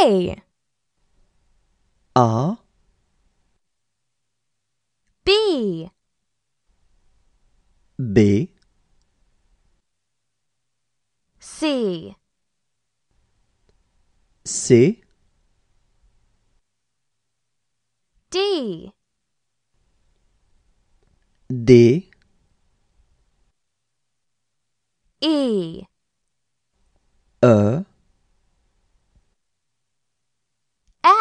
A R B B C C D D E E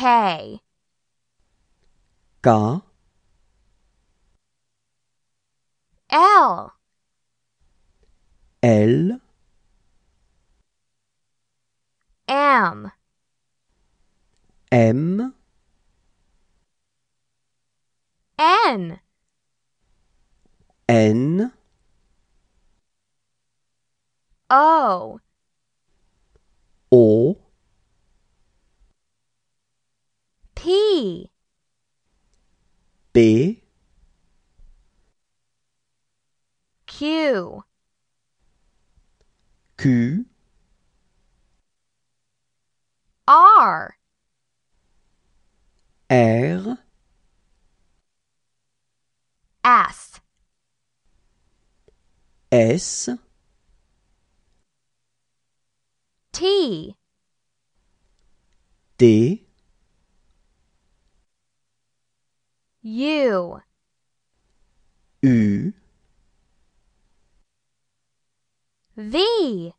K. M. N. N. O. O. P B Q Q R R S S T D U. V. V.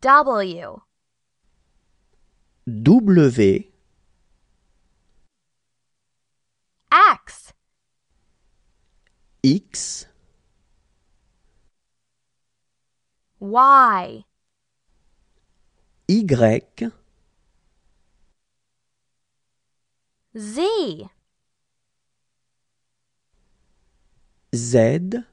W. W. X. X. Y. Y. Z. Z.